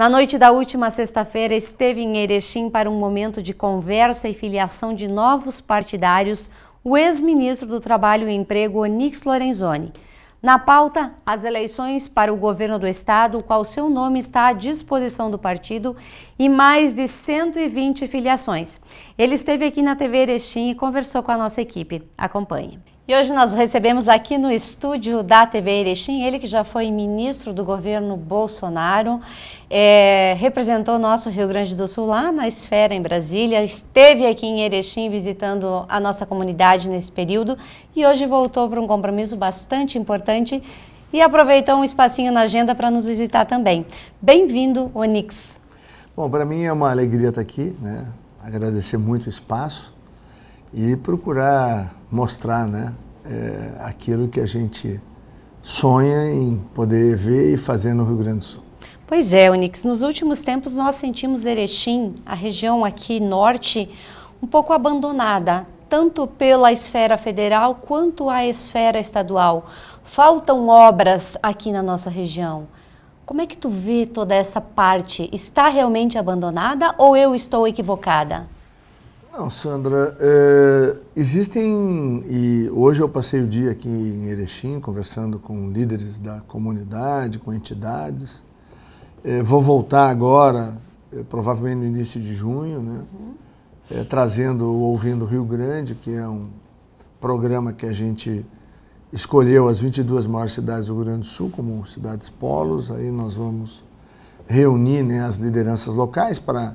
Na noite da última sexta-feira, esteve em Erechim para um momento de conversa e filiação de novos partidários o ex-ministro do Trabalho e Emprego, Onix Lorenzoni. Na pauta, as eleições para o governo do estado, qual seu nome está à disposição do partido e mais de 120 filiações. Ele esteve aqui na TV Erechim e conversou com a nossa equipe. Acompanhe. E hoje nós recebemos aqui no estúdio da TV Erechim, ele que já foi ministro do governo Bolsonaro, é, representou nosso Rio Grande do Sul lá na esfera em Brasília, esteve aqui em Erechim visitando a nossa comunidade nesse período e hoje voltou para um compromisso bastante importante e aproveitou um espacinho na agenda para nos visitar também. Bem-vindo, Onix. Bom, para mim é uma alegria estar aqui, né? agradecer muito o espaço e procurar mostrar né, é, aquilo que a gente sonha em poder ver e fazer no Rio Grande do Sul. Pois é, Onix. Nos últimos tempos nós sentimos Erechim, a região aqui norte, um pouco abandonada, tanto pela esfera federal quanto a esfera estadual. Faltam obras aqui na nossa região. Como é que tu vê toda essa parte? Está realmente abandonada ou eu estou equivocada? Não, Sandra, é, existem, e hoje eu passei o dia aqui em Erechim conversando com líderes da comunidade, com entidades. É, vou voltar agora, é, provavelmente no início de junho, né? Uhum. É, trazendo o Ouvindo Rio Grande, que é um programa que a gente escolheu as 22 maiores cidades do Rio Grande do Sul como cidades polos. Aí nós vamos reunir né, as lideranças locais para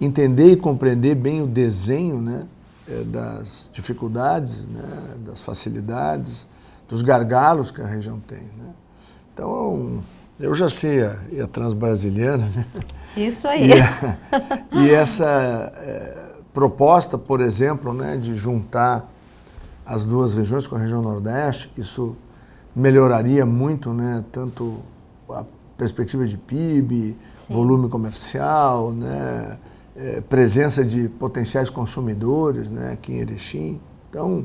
entender e compreender bem o desenho né, é, das dificuldades, né, das facilidades, dos gargalos que a região tem. Né? Então, eu já sei a, a transbrasiliana. Né? Isso aí. E, a, e essa é, proposta, por exemplo, né, de juntar as duas regiões com a região Nordeste, isso melhoraria muito, né, tanto a perspectiva de PIB, Sim. volume comercial, né, é, presença de potenciais consumidores né, aqui em Erechim. Então,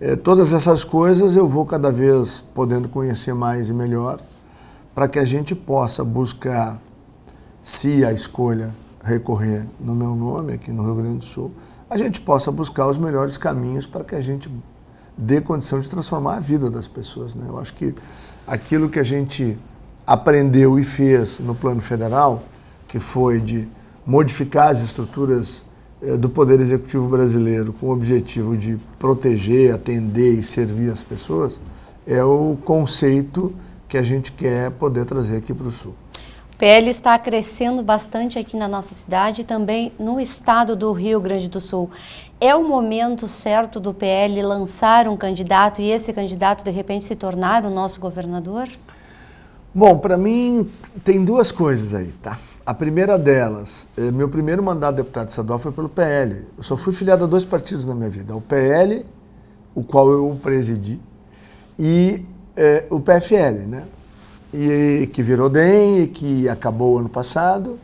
é, todas essas coisas eu vou cada vez podendo conhecer mais e melhor para que a gente possa buscar, se a escolha recorrer no meu nome aqui no Rio Grande do Sul, a gente possa buscar os melhores caminhos para que a gente dê condição de transformar a vida das pessoas. Né? Eu acho que aquilo que a gente aprendeu e fez no plano federal, que foi de modificar as estruturas eh, do Poder Executivo brasileiro com o objetivo de proteger, atender e servir as pessoas, é o conceito que a gente quer poder trazer aqui para o Sul. O PL está crescendo bastante aqui na nossa cidade e também no estado do Rio Grande do Sul. É o momento certo do PL lançar um candidato e esse candidato de repente se tornar o nosso governador? Bom, para mim tem duas coisas aí, tá? A primeira delas, eh, meu primeiro mandato de deputado estadual foi pelo PL. Eu só fui filiado a dois partidos na minha vida: o PL, o qual eu presidi, e é, o PFL, né? E que virou DEM, e que acabou ano passado.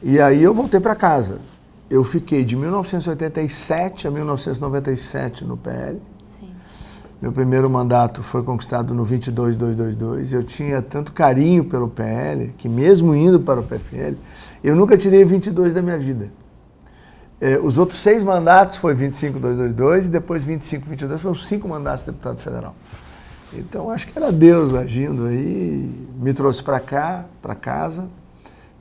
E aí eu voltei para casa. Eu fiquei de 1987 a 1997 no PL. Meu primeiro mandato foi conquistado no 22-222. Eu tinha tanto carinho pelo PL que, mesmo indo para o PFL, eu nunca tirei 22 da minha vida. Eh, os outros seis mandatos foi 25-222 e depois 25-22 foram cinco mandatos de deputado federal. Então, acho que era Deus agindo aí, me trouxe para cá, para casa.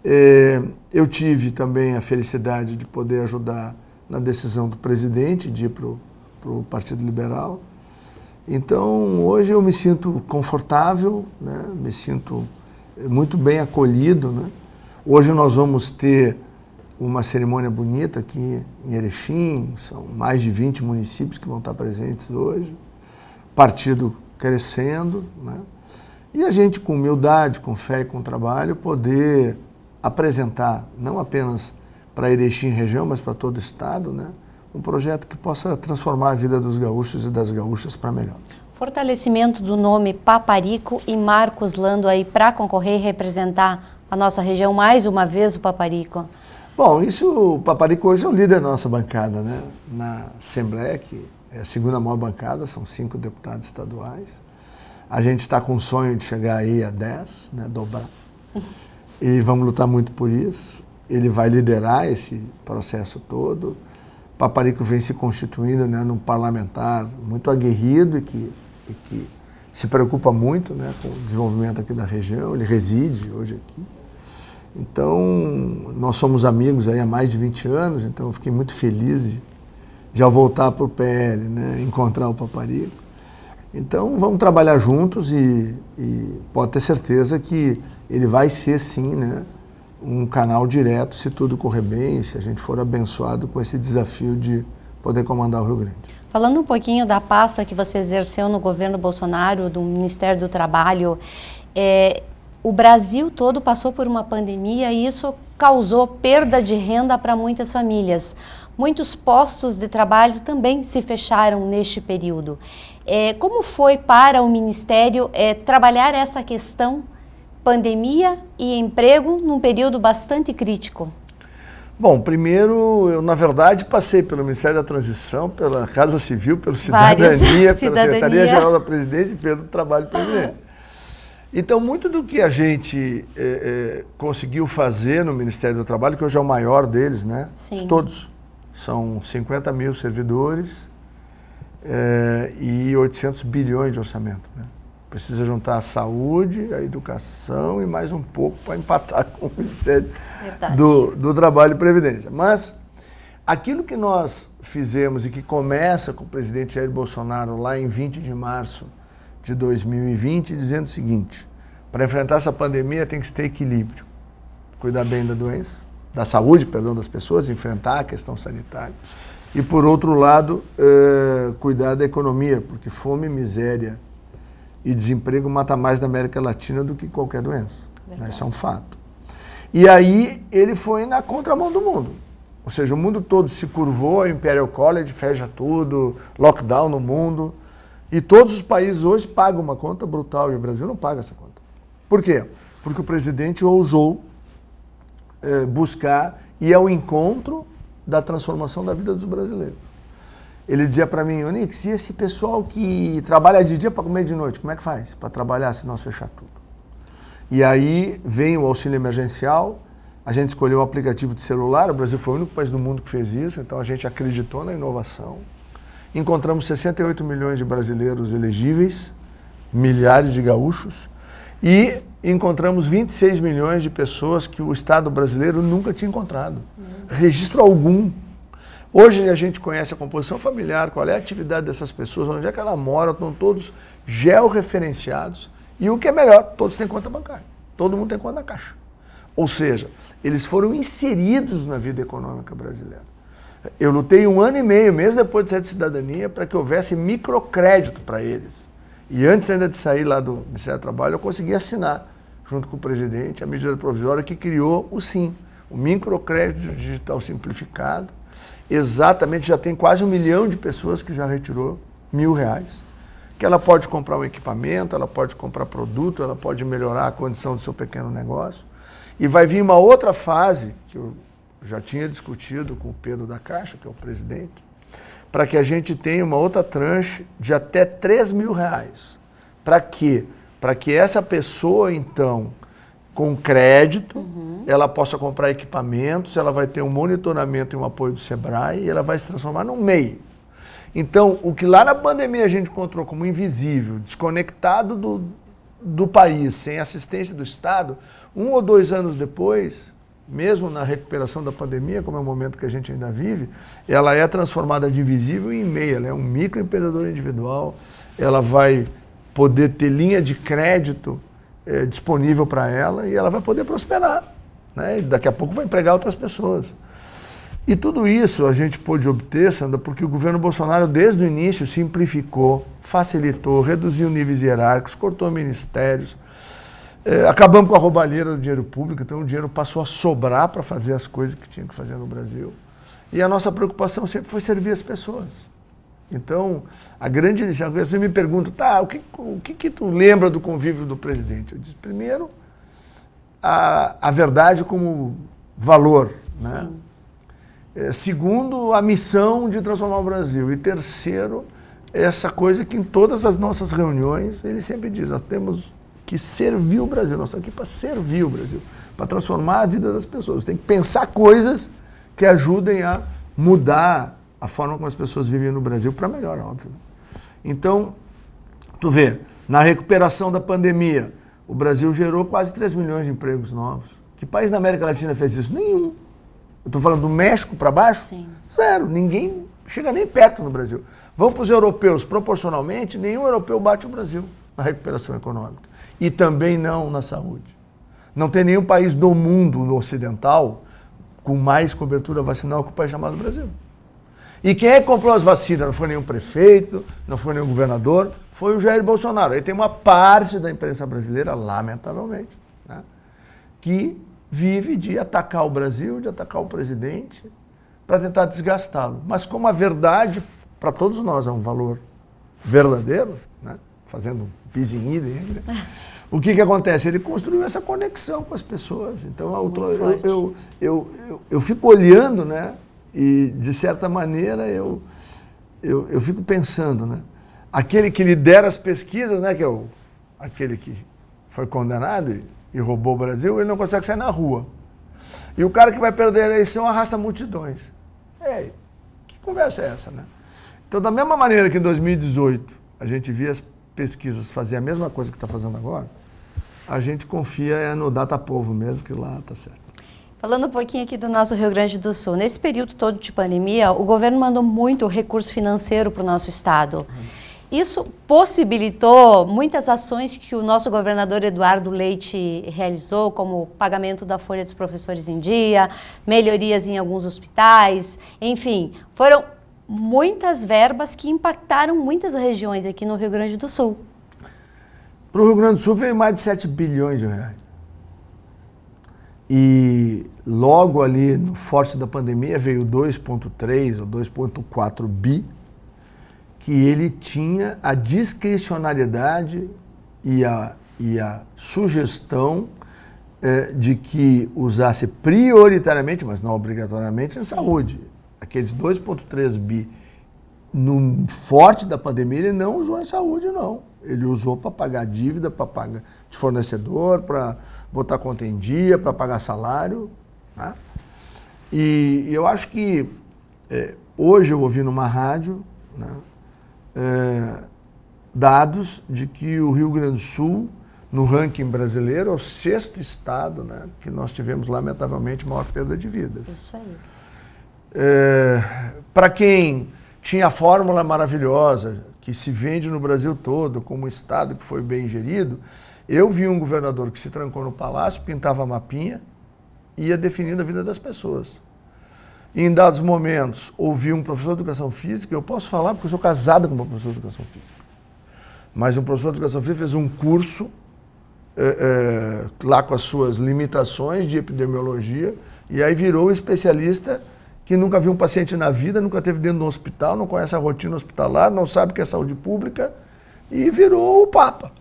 Eh, eu tive também a felicidade de poder ajudar na decisão do presidente de ir para o Partido Liberal. Então, hoje eu me sinto confortável, né? me sinto muito bem acolhido. Né? Hoje nós vamos ter uma cerimônia bonita aqui em Erechim, são mais de 20 municípios que vão estar presentes hoje, partido crescendo, né? e a gente com humildade, com fé e com trabalho poder apresentar, não apenas para Erechim região, mas para todo o Estado, né? um projeto que possa transformar a vida dos gaúchos e das gaúchas para melhor. Fortalecimento do nome Paparico e Marcos Lando aí para concorrer e representar a nossa região mais uma vez o Paparico. Bom, isso o Paparico hoje é o líder da nossa bancada, né? Na Assembleia, que é a segunda maior bancada, são cinco deputados estaduais. A gente está com o sonho de chegar aí a dez né? Dobrar. E vamos lutar muito por isso. Ele vai liderar esse processo todo Paparico vem se constituindo né, num parlamentar muito aguerrido e que, e que se preocupa muito né, com o desenvolvimento aqui da região, ele reside hoje aqui. Então, nós somos amigos aí há mais de 20 anos, então eu fiquei muito feliz de, de ao voltar para o PL, né, encontrar o Paparico. Então, vamos trabalhar juntos e, e pode ter certeza que ele vai ser, sim, né, um canal direto, se tudo correr bem, se a gente for abençoado com esse desafio de poder comandar o Rio Grande. Falando um pouquinho da pasta que você exerceu no governo Bolsonaro, do Ministério do Trabalho, é, o Brasil todo passou por uma pandemia e isso causou perda de renda para muitas famílias. Muitos postos de trabalho também se fecharam neste período. É, como foi para o Ministério é, trabalhar essa questão? pandemia e emprego num período bastante crítico? Bom, primeiro, eu na verdade passei pelo Ministério da Transição, pela Casa Civil, pelo Cidadania, Cidadania. pela Secretaria Geral da Presidência e pelo Trabalho e Previdência. Então, muito do que a gente é, é, conseguiu fazer no Ministério do Trabalho, que hoje é o maior deles, né? Sim. De todos. São 50 mil servidores é, e 800 bilhões de orçamento. Né? Precisa juntar a saúde, a educação e mais um pouco para empatar com o Ministério do, do Trabalho e Previdência. Mas aquilo que nós fizemos e que começa com o presidente Jair Bolsonaro lá em 20 de março de 2020, dizendo o seguinte: para enfrentar essa pandemia tem que ter equilíbrio. Cuidar bem da doença, da saúde, perdão, das pessoas, enfrentar a questão sanitária. E, por outro lado, eh, cuidar da economia, porque fome e miséria e desemprego mata mais na América Latina do que qualquer doença. Né? Isso é um fato. E aí ele foi na contramão do mundo. Ou seja, o mundo todo se curvou, Imperial College fecha tudo, lockdown no mundo. E todos os países hoje pagam uma conta brutal e o Brasil não paga essa conta. Por quê? Porque o presidente ousou eh, buscar e ao é encontro da transformação da vida dos brasileiros ele dizia para mim, Onix, e esse pessoal que trabalha de dia para comer de noite, como é que faz para trabalhar se nós fechar tudo? E aí vem o auxílio emergencial, a gente escolheu o um aplicativo de celular, o Brasil foi o único país do mundo que fez isso, então a gente acreditou na inovação. Encontramos 68 milhões de brasileiros elegíveis, milhares de gaúchos, e encontramos 26 milhões de pessoas que o Estado brasileiro nunca tinha encontrado. Registro algum Hoje a gente conhece a composição familiar, qual é a atividade dessas pessoas, onde é que ela mora, estão todos georreferenciados. E o que é melhor, todos têm conta bancária. Todo mundo tem conta na caixa. Ou seja, eles foram inseridos na vida econômica brasileira. Eu lutei um ano e meio, mesmo depois de sair de cidadania, para que houvesse microcrédito para eles. E antes ainda de sair lá do Ministério do Trabalho, eu consegui assinar, junto com o presidente, a medida provisória que criou o SIM, o microcrédito digital simplificado, exatamente, já tem quase um milhão de pessoas que já retirou mil reais. Que ela pode comprar um equipamento, ela pode comprar produto, ela pode melhorar a condição do seu pequeno negócio. E vai vir uma outra fase, que eu já tinha discutido com o Pedro da Caixa, que é o presidente, para que a gente tenha uma outra tranche de até 3 mil reais. Para quê? Para que essa pessoa, então, com crédito, uhum. ela possa comprar equipamentos, ela vai ter um monitoramento e um apoio do Sebrae e ela vai se transformar num meio. Então, o que lá na pandemia a gente encontrou como invisível, desconectado do, do país, sem assistência do Estado, um ou dois anos depois, mesmo na recuperação da pandemia, como é o momento que a gente ainda vive, ela é transformada de invisível em MEI, Ela é um microempreendedor individual, ela vai poder ter linha de crédito é, disponível para ela e ela vai poder prosperar. Né? E daqui a pouco vai empregar outras pessoas. E tudo isso a gente pôde obter, Sandra, porque o governo Bolsonaro, desde o início, simplificou, facilitou, reduziu níveis hierárquicos, cortou ministérios, é, acabamos com a roubalheira do dinheiro público, então o dinheiro passou a sobrar para fazer as coisas que tinha que fazer no Brasil. E a nossa preocupação sempre foi servir as pessoas. Então, a grande lição, você me pergunta: tá, o que, o que, que tu lembra do convívio do presidente? Eu disse, primeiro, a, a verdade como valor, né? É, segundo, a missão de transformar o Brasil. E terceiro, essa coisa que em todas as nossas reuniões ele sempre diz, nós temos que servir o Brasil, nós estamos aqui para servir o Brasil, para transformar a vida das pessoas. Tem que pensar coisas que ajudem a mudar a forma como as pessoas vivem no Brasil para melhor, óbvio. Então, tu vê, na recuperação da pandemia, o Brasil gerou quase 3 milhões de empregos novos. Que país na América Latina fez isso? Nenhum. Eu estou falando do México para baixo? Sim. Zero. Ninguém chega nem perto no Brasil. Vamos para os europeus. Proporcionalmente, nenhum europeu bate o Brasil na recuperação econômica. E também não na saúde. Não tem nenhum país do mundo no ocidental com mais cobertura vacinal que o país chamado Brasil. E quem é que comprou as vacinas? Não foi nenhum prefeito, não foi nenhum governador, foi o Jair Bolsonaro. Aí tem uma parte da imprensa brasileira, lamentavelmente, né, que vive de atacar o Brasil, de atacar o presidente, para tentar desgastá-lo. Mas como a verdade, para todos nós, é um valor verdadeiro, né, fazendo um pizinho dele, né, o que, que acontece? Ele construiu essa conexão com as pessoas. Então, é eu eu, eu, eu, eu fico olhando, né? E, de certa maneira, eu, eu, eu fico pensando, né? Aquele que lidera as pesquisas, né, que é o, aquele que foi condenado e, e roubou o Brasil, ele não consegue sair na rua. E o cara que vai perder a eleição arrasta multidões. É, que conversa é essa, né? Então, da mesma maneira que em 2018 a gente via as pesquisas fazer a mesma coisa que está fazendo agora, a gente confia é no Datapovo mesmo, que lá está certo. Falando um pouquinho aqui do nosso Rio Grande do Sul, nesse período todo de pandemia, o governo mandou muito recurso financeiro para o nosso estado. Isso possibilitou muitas ações que o nosso governador Eduardo Leite realizou, como pagamento da folha dos professores em dia, melhorias em alguns hospitais, enfim, foram muitas verbas que impactaram muitas regiões aqui no Rio Grande do Sul. Para o Rio Grande do Sul veio mais de 7 bilhões de reais. E logo ali no forte da pandemia veio 2.3 ou 2.4 bi, que ele tinha a discricionariedade e a, e a sugestão eh, de que usasse prioritariamente, mas não obrigatoriamente, em saúde. Aqueles 2.3 bi no forte da pandemia ele não usou em saúde, não ele usou para pagar dívida, para pagar de fornecedor, para botar conta em dia, para pagar salário. Né? E, eu acho que é, hoje eu ouvi numa rádio né, é, dados de que o Rio Grande do Sul, no ranking brasileiro, é o sexto estado né, que nós tivemos, lamentavelmente, maior perda de vidas. Isso aí. É, para quem tinha a fórmula maravilhosa, que se vende no Brasil todo como um Estado que foi bem gerido, eu vi um governador que se trancou no palácio, pintava a mapinha e ia definindo a vida das pessoas. E em dados momentos, ouvi um professor de educação física, eu posso falar porque eu sou casado com uma professora de educação física, mas um professor de educação física fez um curso, é, é, lá com as suas limitações de epidemiologia, e aí virou especialista que nunca viu um paciente na vida, nunca teve dentro de um hospital, não conhece a rotina hospitalar, não sabe o que é saúde pública e virou o papa.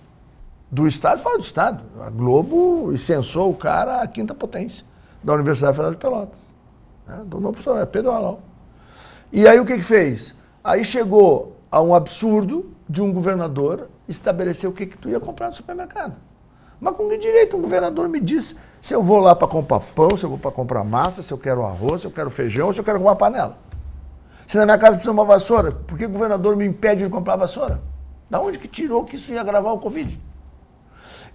Do Estado, fala do Estado. A Globo censou o cara à quinta potência da Universidade Federal de Pelotas. Né? novo então, professor, é Pedro Alão. E aí o que, que fez? Aí chegou a um absurdo de um governador estabelecer o que, que tu ia comprar no supermercado. Mas com que direito um governador me diz se eu vou lá para comprar pão, se eu vou para comprar massa, se eu quero arroz, se eu quero feijão, se eu quero comprar panela? Se na minha casa precisa de uma vassoura, por que o governador me impede de comprar vassoura? Da onde que tirou que isso ia agravar o Covid?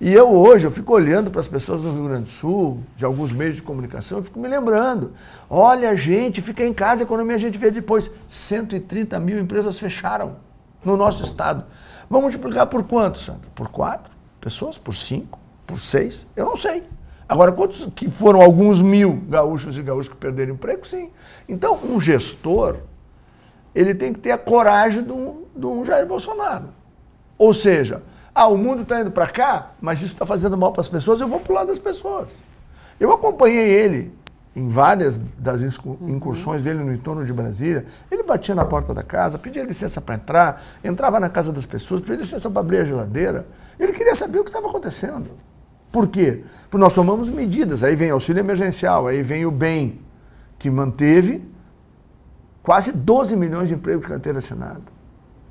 E eu hoje, eu fico olhando para as pessoas do Rio Grande do Sul, de alguns meios de comunicação, eu fico me lembrando. Olha, gente, fica em casa, a economia a gente vê depois. 130 mil empresas fecharam no nosso estado. Vamos multiplicar por quanto, Sandra? Por quatro? pessoas, por cinco, por seis, eu não sei. Agora, quantos que foram alguns mil gaúchos e gaúchos que perderam emprego? Sim. Então, um gestor, ele tem que ter a coragem de um, de um Jair Bolsonaro. Ou seja, ah, o mundo está indo para cá, mas isso está fazendo mal para as pessoas, eu vou para o lado das pessoas. Eu acompanhei ele em várias das uhum. incursões uhum. dele no entorno de Brasília, ele batia na porta da casa, pedia licença para entrar, entrava na casa das pessoas, pedia licença para abrir a geladeira. Ele queria saber o que estava acontecendo. Por quê? Porque nós tomamos medidas. Aí vem auxílio emergencial, aí vem o BEM, que manteve quase 12 milhões de empregos de carteira assinada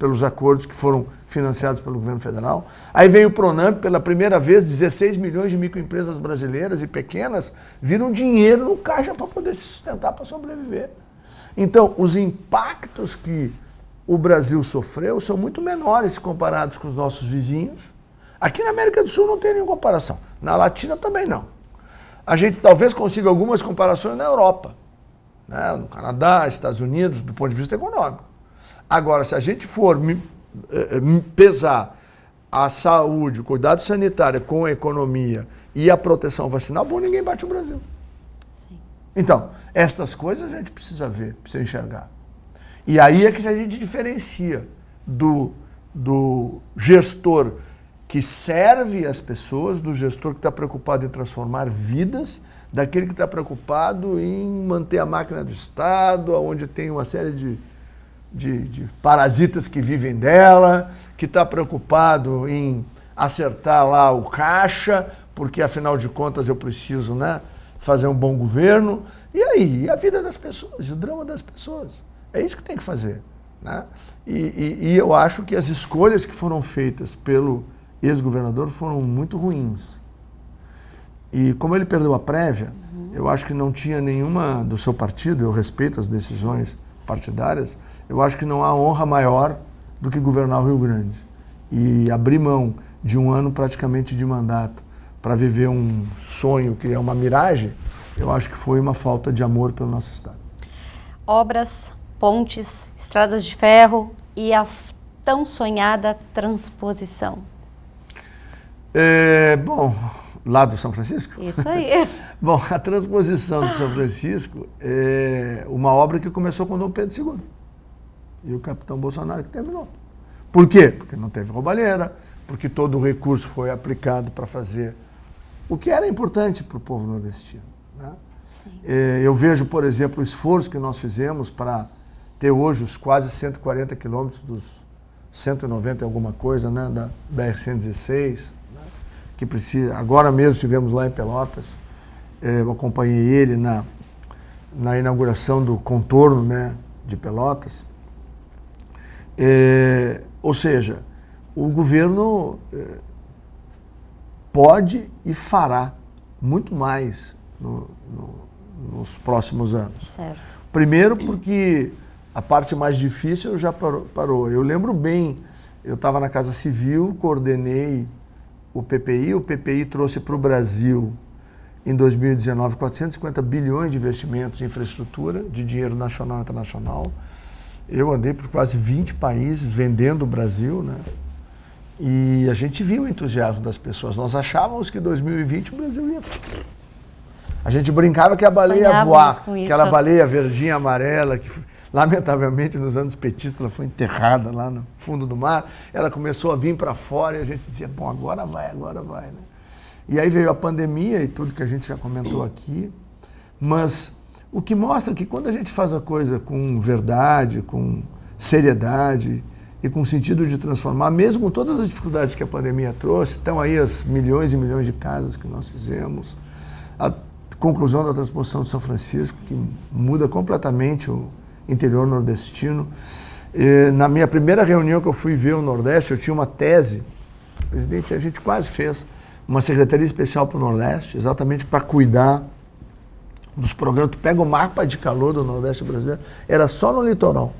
pelos acordos que foram financiados pelo governo federal. Aí veio o Pronamp, pela primeira vez, 16 milhões de microempresas brasileiras e pequenas viram dinheiro no caixa para poder se sustentar, para sobreviver. Então, os impactos que o Brasil sofreu são muito menores comparados com os nossos vizinhos. Aqui na América do Sul não tem nenhuma comparação. Na Latina também não. A gente talvez consiga algumas comparações na Europa, né? no Canadá, Estados Unidos, do ponto de vista econômico. Agora, se a gente for hum, eh, eh, hum, pesar a saúde, o cuidado sanitário com a economia e a proteção vacinal, bom, ninguém bate o Brasil. Sim. Então, estas coisas a gente precisa ver, precisa enxergar. E aí é que a gente diferencia do, do gestor que serve as pessoas, do gestor que está preocupado em transformar vidas, daquele que está preocupado em manter a máquina do Estado, onde tem uma série de de, de parasitas que vivem dela, que está preocupado em acertar lá o caixa, porque afinal de contas eu preciso né, fazer um bom governo. E aí? E a vida das pessoas, o drama das pessoas. É isso que tem que fazer. Né? E, e, e eu acho que as escolhas que foram feitas pelo ex-governador foram muito ruins. E como ele perdeu a prévia, uhum. eu acho que não tinha nenhuma do seu partido, eu respeito as decisões. Uhum partidárias, eu acho que não há honra maior do que governar o Rio Grande. E abrir mão de um ano praticamente de mandato para viver um sonho que é uma miragem, eu acho que foi uma falta de amor pelo nosso Estado. Obras, pontes, estradas de ferro e a tão sonhada transposição. É, bom, Lá do São Francisco? Isso aí. Bom, a transposição de São Francisco é uma obra que começou com Dom Pedro II e o capitão Bolsonaro que terminou. Por quê? Porque não teve roubalheira, porque todo o recurso foi aplicado para fazer o que era importante para o povo nordestino. Né? Eh, eu vejo, por exemplo, o esforço que nós fizemos para ter hoje os quase 140 quilômetros dos 190 e alguma coisa, né, da BR-116, que precisa. Agora mesmo estivemos lá em Pelotas, eh, eu acompanhei ele na, na inauguração do contorno né, de Pelotas. É, ou seja, o governo eh, pode e fará muito mais no, no, nos próximos anos. Certo. Primeiro, porque a parte mais difícil já parou. Eu lembro bem, eu estava na Casa Civil, coordenei o PPI. O PPI trouxe para o Brasil, em 2019, 450 bilhões de investimentos em infraestrutura, de dinheiro nacional e internacional. Eu andei por quase 20 países vendendo o Brasil, né? E a gente viu o entusiasmo das pessoas. Nós achávamos que 2020 o Brasil ia. A gente brincava que a baleia ia voar, aquela baleia verdinha, amarela, que Lamentavelmente, nos anos petistas, ela foi enterrada lá no fundo do mar. Ela começou a vir para fora e a gente dizia, bom, agora vai, agora vai. Né? E aí veio a pandemia e tudo que a gente já comentou aqui. Mas o que mostra que quando a gente faz a coisa com verdade, com seriedade e com sentido de transformar, mesmo com todas as dificuldades que a pandemia trouxe, estão aí as milhões e milhões de casas que nós fizemos, a conclusão da transposição de São Francisco, que muda completamente o, interior nordestino. E, na minha primeira reunião que eu fui ver o Nordeste, eu tinha uma tese, presidente, a gente quase fez uma secretaria especial para o Nordeste, exatamente para cuidar dos programas. Tu pega o mapa de calor do Nordeste brasileiro, era só no litoral.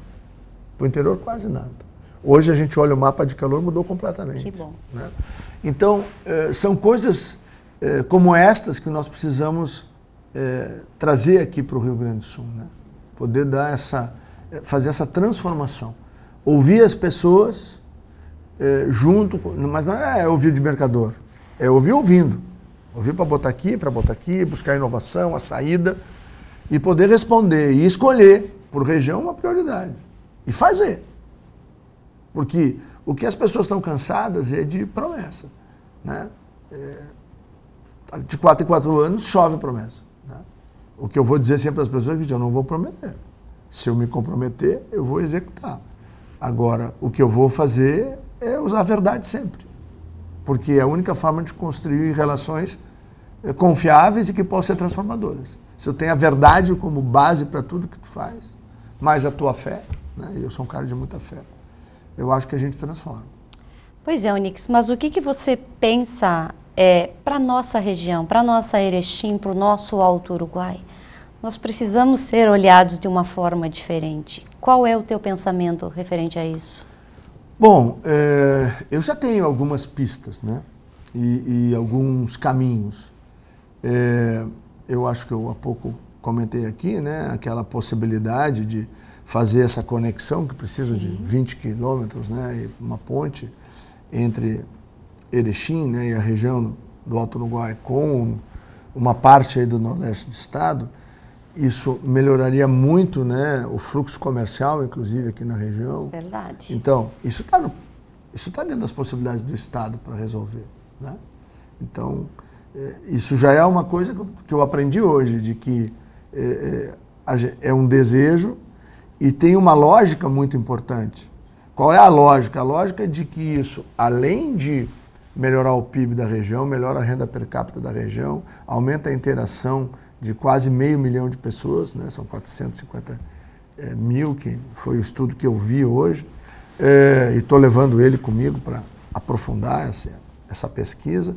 Para o interior, quase nada. Hoje a gente olha o mapa de calor, mudou completamente. Que bom. Né? Então, eh, são coisas eh, como estas que nós precisamos eh, trazer aqui para o Rio Grande do Sul. Né? poder dar essa, eh, fazer essa transformação. Ouvir as pessoas é, junto, mas não é ouvir de mercador, é ouvir ouvindo. Ouvir para botar aqui, para botar aqui, buscar inovação, a saída, e poder responder e escolher por região uma prioridade. E fazer. Porque o que as pessoas estão cansadas é de promessa. Né? É, de quatro em quatro anos chove promessa. O que eu vou dizer sempre às pessoas é que eu não vou prometer. Se eu me comprometer, eu vou executar. Agora, o que eu vou fazer é usar a verdade sempre. Porque é a única forma de construir relações eh, confiáveis e que possam ser transformadoras. Se eu tenho a verdade como base para tudo que tu faz, mais a tua fé, né? eu sou um cara de muita fé, eu acho que a gente transforma. Pois é, Onix, mas o que, que você pensa é, eh, para nossa região, para nossa Erechim, para o nosso Alto Uruguai? nós precisamos ser olhados de uma forma diferente. Qual é o teu pensamento referente a isso? Bom, é, eu já tenho algumas pistas, né? E, e alguns caminhos. É, eu acho que eu há pouco comentei aqui, né? Aquela possibilidade de fazer essa conexão que precisa de 20 quilômetros, né? E uma ponte entre Erechim, né? E a região do Alto Uruguai com uma parte aí do nordeste do estado isso melhoraria muito né, o fluxo comercial, inclusive aqui na região. Verdade. Então, isso está isso tá dentro das possibilidades do Estado para resolver. Né? Então, eh, isso já é uma coisa que eu aprendi hoje, de que é, é um desejo e tem uma lógica muito importante. Qual é a lógica? A lógica é de que isso, além de melhorar o PIB da região, melhora a renda per capita da região, aumenta a interação de quase meio milhão de pessoas, né? são 450 é, mil, que foi o estudo que eu vi hoje, é, e estou levando ele comigo para aprofundar essa, essa pesquisa.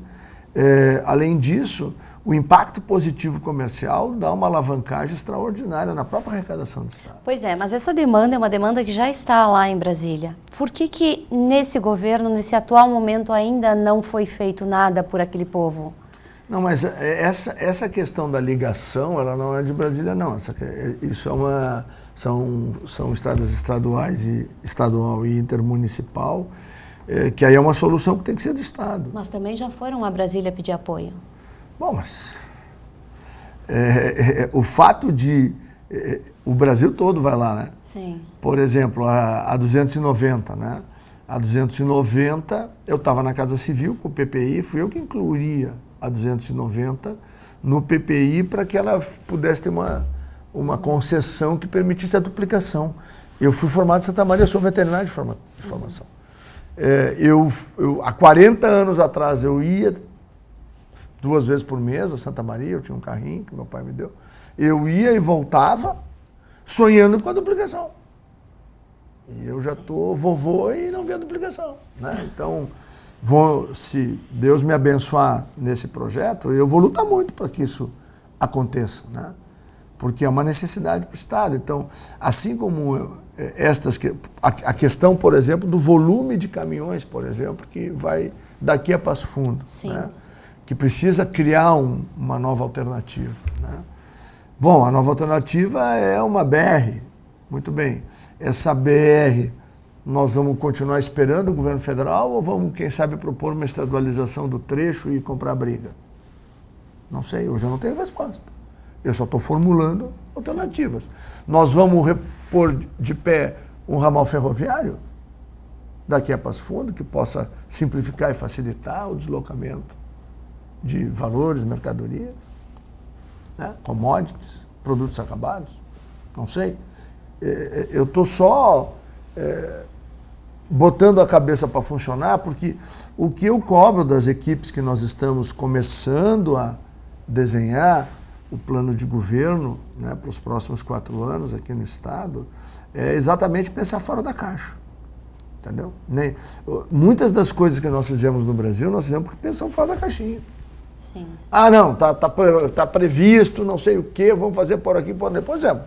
É, além disso, o impacto positivo comercial dá uma alavancagem extraordinária na própria arrecadação do Estado. Pois é, mas essa demanda é uma demanda que já está lá em Brasília. Por que, que nesse governo, nesse atual momento, ainda não foi feito nada por aquele povo? Não, mas eh, essa, essa questão da ligação, ela não é de Brasília, não. Essa, eh, isso é uma. São, são estradas estaduais, e, estadual e intermunicipal, é, que aí é uma solução que tem que ser do Estado. Mas também já foram a Brasília pedir apoio. Bom, mas. É, é, o fato de. o Brasil todo vai lá, né? Sim. Por exemplo, a, a 290, né? A 290, eu estava na Casa Civil com o PPI, fui eu que incluiria a 290 no PPI para que ela pudesse ter uma, uma concessão que permitisse a duplicação. Eu fui formado em Santa Maria, sou veterinário de, forma, de formação. É, eu, eu, há 40 anos atrás eu ia duas vezes por mês a Santa Maria, eu tinha um carrinho que meu pai me deu. Eu ia e voltava sonhando com a duplicação. E eu já tô vovô e não vi a duplicação. Né? Então, vou, se Deus me abençoar nesse projeto, eu vou lutar muito para que isso aconteça, né? Porque é uma necessidade para o Estado. Então, assim como eh, estas a questão, por exemplo, do volume de caminhões, por exemplo, que vai daqui a Passo Fundo, né? que precisa criar um, uma nova alternativa. Né? Bom, a nova alternativa é uma BR, muito bem. Essa BR nós vamos continuar esperando o governo federal ou vamos, quem sabe, propor uma estadualização do trecho e comprar briga? Não sei, hoje eu não tenho resposta. Eu só estou formulando alternativas. Nós vamos repor de pé um ramal ferroviário daqui a Passo Fundo que possa simplificar e facilitar o deslocamento de valores, mercadorias, né? commodities, produtos acabados. Não sei. É, é, eu estou só. É, botando a cabeça para funcionar, porque o que eu cobro das equipes que nós estamos começando a desenhar o plano de governo né, para os próximos quatro anos aqui no Estado, é exatamente pensar fora da caixa. Entendeu? Nem, muitas das coisas que nós fizemos no Brasil, nós fizemos porque pensamos fora da caixinha. Sim. Ah, não, tá, tá, tá previsto, não sei o que, vamos fazer por aqui, por ali. Por exemplo,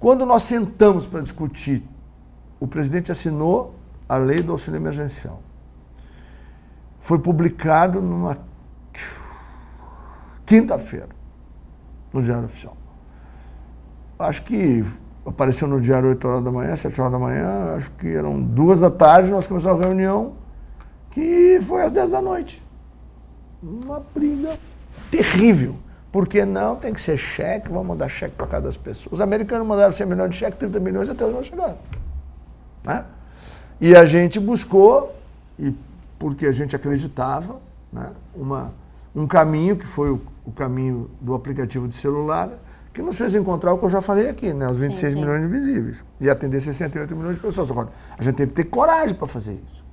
quando nós sentamos para discutir, o presidente assinou a lei do auxílio emergencial. Foi publicado numa quinta-feira no Diário Oficial. Acho que apareceu no Diário 8 horas da manhã, 7 horas da manhã, acho que eram duas da tarde, nós começamos a reunião, que foi às 10 da noite. Uma briga terrível. Porque não tem que ser cheque, vamos mandar cheque para cada pessoa. Os americanos mandaram 100 milhões de cheque, 30 milhões, até hoje não chegaram. Né? E a gente buscou, e porque a gente acreditava, né, uma, um caminho que foi o, o, caminho do aplicativo de celular, que nos fez encontrar o que eu já falei aqui, né, os 26 sim, sim. milhões de visíveis E atender 68 milhões de pessoas. Agora, a gente teve que ter coragem para fazer isso.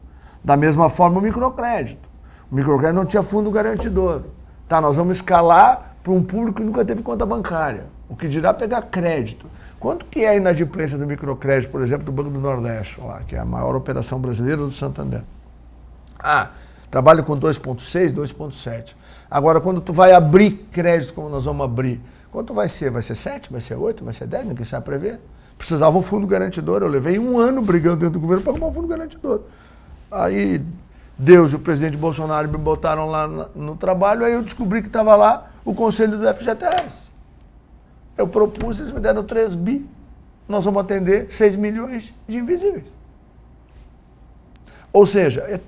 Da mesma forma, o microcrédito. O microcrédito não tinha fundo garantidor. Tá, nós vamos escalar para um público que nunca teve conta bancária. O que dirá pegar crédito. Quanto que é a inadimplência do microcrédito, por exemplo, do Banco do Nordeste, lá, que é a maior operação brasileira do Santander? Ah, trabalho com 2,6, 2,7. Agora, quando tu vai abrir crédito, como nós vamos abrir, quanto vai ser? Vai ser 7, vai ser 8, vai ser 10? Ninguém sabe prever. Precisava um fundo garantidor. Eu levei um ano brigando dentro do governo para arrumar um fundo garantidor. Aí Deus e o presidente Bolsonaro me botaram lá no trabalho, aí eu descobri que estava lá o conselho do FGTS. Eu propus, eles me deram 3 bi. Nós vamos atender 6 milhões de invisíveis. Ou seja, é,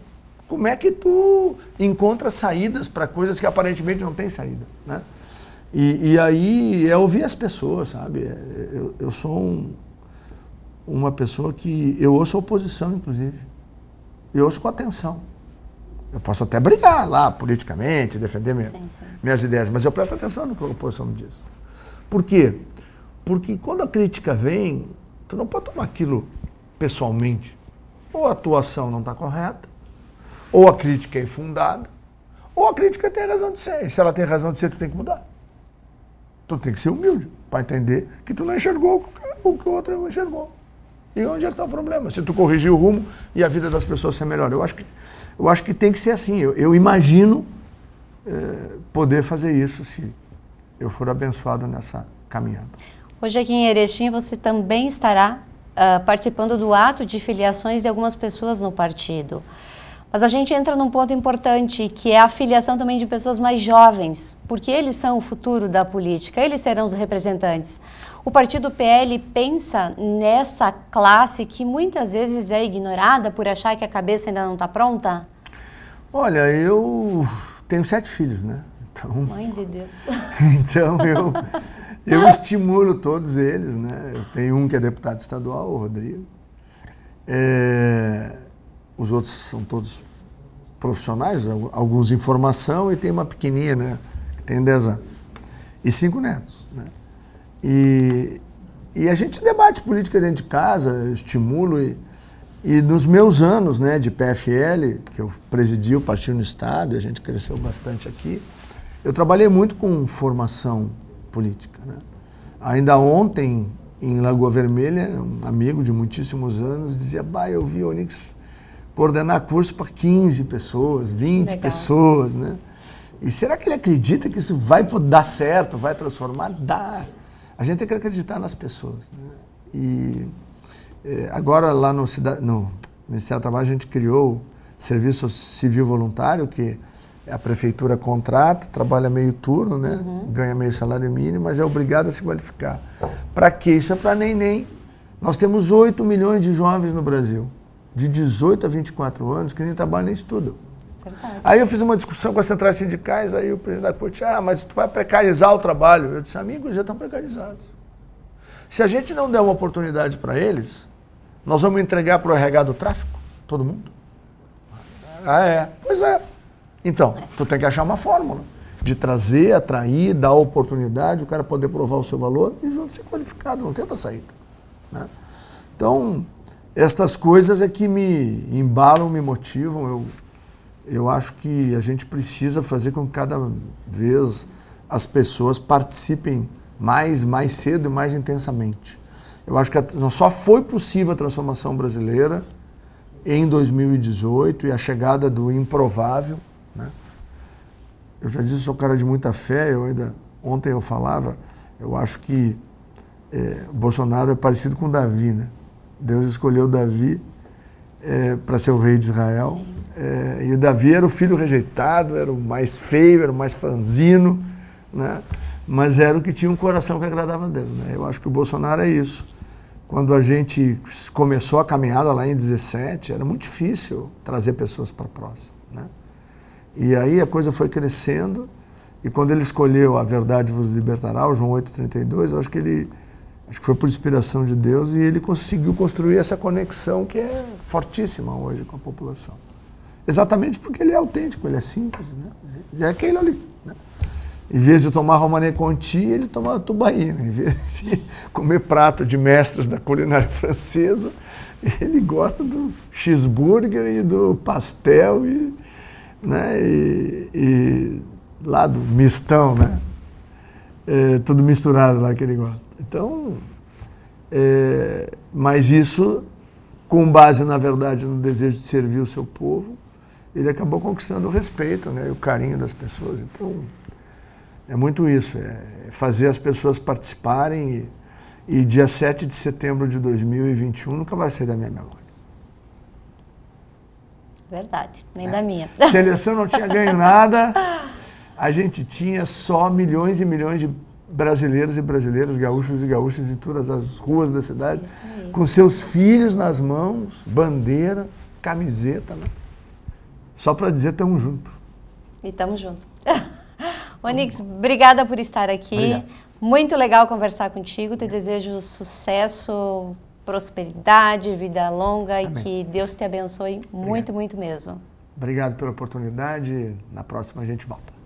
como é que tu encontra saídas para coisas que aparentemente não tem saída, né? E, e, aí é ouvir as pessoas, sabe? É, eu, eu sou um, uma pessoa que... Eu ouço oposição, inclusive. Eu ouço com atenção. Eu posso até brigar lá politicamente, defender minha, sim, sim. minhas ideias, mas eu presto atenção no que a oposição me diz. Por quê? Porque quando a crítica vem, tu não pode tomar aquilo pessoalmente. Ou a atuação não está correta, ou a crítica é infundada, ou a crítica tem razão de ser. E se ela tem razão de ser, tu tem que mudar. Tu tem que ser humilde para entender que tu não enxergou o que o outro enxergou. E onde é que está o problema? Se tu corrigir o rumo e a vida das pessoas ser melhor. Eu acho que, eu acho que tem que ser assim. Eu, eu imagino eh, poder fazer isso se eu for abençoado nessa caminhada. Hoje aqui em Erechim você também estará uh, participando do ato de filiações de algumas pessoas no partido. Mas a gente entra num ponto importante, que é a filiação também de pessoas mais jovens, porque eles são o futuro da política, eles serão os representantes. O partido PL pensa nessa classe que muitas vezes é ignorada por achar que a cabeça ainda não está pronta? Olha, eu tenho sete filhos, né? Então, Mãe de Deus. então eu, eu estimulo todos eles, né? Eu tenho um que é deputado estadual, o Rodrigo. É, os outros são todos profissionais, alguns em formação e tem uma pequenininha, né? Que tem 10 anos. E cinco netos, né? E, e a gente debate política dentro de casa, eu estimulo e... E nos meus anos né, de PFL, que eu presidi o partido no Estado, a gente cresceu bastante aqui, eu trabalhei muito com formação política. Né? Ainda ontem, em Lagoa Vermelha, um amigo de muitíssimos anos dizia: Bah, eu vi Onix coordenar curso para 15 pessoas, 20 Legal. pessoas. Né? E será que ele acredita que isso vai dar certo, vai transformar? Dá. A gente tem que acreditar nas pessoas. Né? E é, agora, lá no, Cida... no Ministério do Trabalho, a gente criou o Serviço Civil Voluntário, que a prefeitura contrata, trabalha meio turno, né? Uhum. ganha meio salário mínimo, mas é obrigado a se qualificar. Para que isso? É para neném. Nós temos 8 milhões de jovens no Brasil, de 18 a 24 anos, que nem trabalham nem estudam. Aí eu fiz uma discussão com as centrais sindicais, aí o presidente da corte, ah, mas tu vai precarizar o trabalho. Eu disse, amigos, já estão precarizados. Se a gente não der uma oportunidade para eles, nós vamos entregar para o RH do tráfico, todo mundo. Ah, é. Pois é. Então, tu tem que achar uma fórmula de trazer, atrair, dar oportunidade, o cara poder provar o seu valor e junto ser qualificado, não tenta sair Né? Então, estas coisas é que me embalam, me motivam. Eu, eu acho que a gente precisa fazer com que cada vez as pessoas participem mais, mais cedo e mais intensamente. Eu acho que a, só foi possível a transformação brasileira em 2018 e a chegada do improvável né? Eu já disse, sou cara de muita fé, eu ainda, ontem eu falava, eu acho que é, Bolsonaro é parecido com Davi, né? Deus escolheu Davi é, para ser o rei de Israel, é, e o Davi era o filho rejeitado, era o mais feio, era o mais franzino, né? mas era o que tinha um coração que agradava a Deus. Né? Eu acho que o Bolsonaro é isso. Quando a gente começou a caminhada lá em 17, era muito difícil trazer pessoas para próximo. E aí a coisa foi crescendo, e quando ele escolheu A Verdade Vos Libertará, o João 8,32, eu acho que ele acho que foi por inspiração de Deus, e ele conseguiu construir essa conexão que é fortíssima hoje com a população. Exatamente porque ele é autêntico, ele é simples, né? ele é aquele ali. Né? Em vez de tomar Romané Conti, ele toma tubaína. Em vez de comer prato de mestres da culinária francesa, ele gosta do cheeseburger e do pastel e né? E, e lá do mistão, né? É, tudo misturado lá que ele gosta. Então, é, mas isso, com base na verdade no desejo de servir o seu povo, ele acabou conquistando o respeito, né? E o carinho das pessoas. Então, é muito isso, é, é fazer as pessoas participarem e, e dia 7 de setembro de 2021 nunca vai sair da minha memória. Verdade, nem é. da minha. A seleção não tinha ganho nada, a gente tinha só milhões e milhões de brasileiros e brasileiras, gaúchos e gaúchas de todas as ruas da cidade, com seus filhos nas mãos, bandeira, camiseta, né? Só para dizer tamo junto. E tamo junto. Onix, obrigada por estar aqui. Obrigado. Muito legal conversar contigo. Te desejo sucesso prosperidade, vida longa Amém. e que Deus te abençoe muito, muito mesmo. Obrigado pela oportunidade. Na próxima a gente volta.